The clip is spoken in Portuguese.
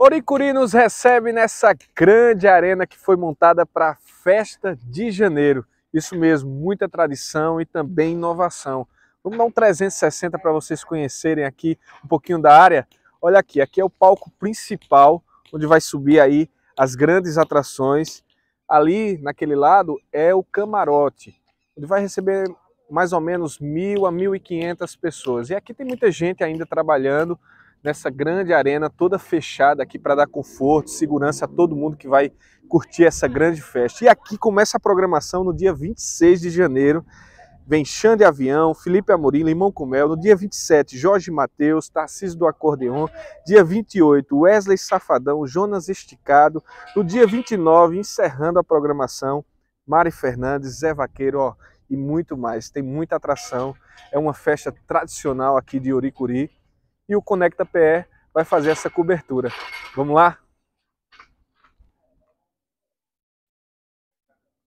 Oricuri nos recebe nessa grande arena que foi montada para a festa de janeiro. Isso mesmo, muita tradição e também inovação. Vamos dar um 360 para vocês conhecerem aqui um pouquinho da área. Olha aqui, aqui é o palco principal, onde vai subir aí as grandes atrações. Ali, naquele lado, é o camarote, onde vai receber mais ou menos mil a mil e quinhentas pessoas. E aqui tem muita gente ainda trabalhando, nessa grande arena toda fechada aqui para dar conforto, segurança a todo mundo que vai curtir essa grande festa. E aqui começa a programação no dia 26 de janeiro. Vem Xande Avião, Felipe Amorim, Limão com Mel. No dia 27, Jorge Mateus, Tarcísio do Acordeon. Dia 28, Wesley Safadão, Jonas Esticado. No dia 29, encerrando a programação, Mari Fernandes, Zé Vaqueiro, ó, e muito mais. Tem muita atração. É uma festa tradicional aqui de Oricuri e o Conecta PR vai fazer essa cobertura. Vamos lá?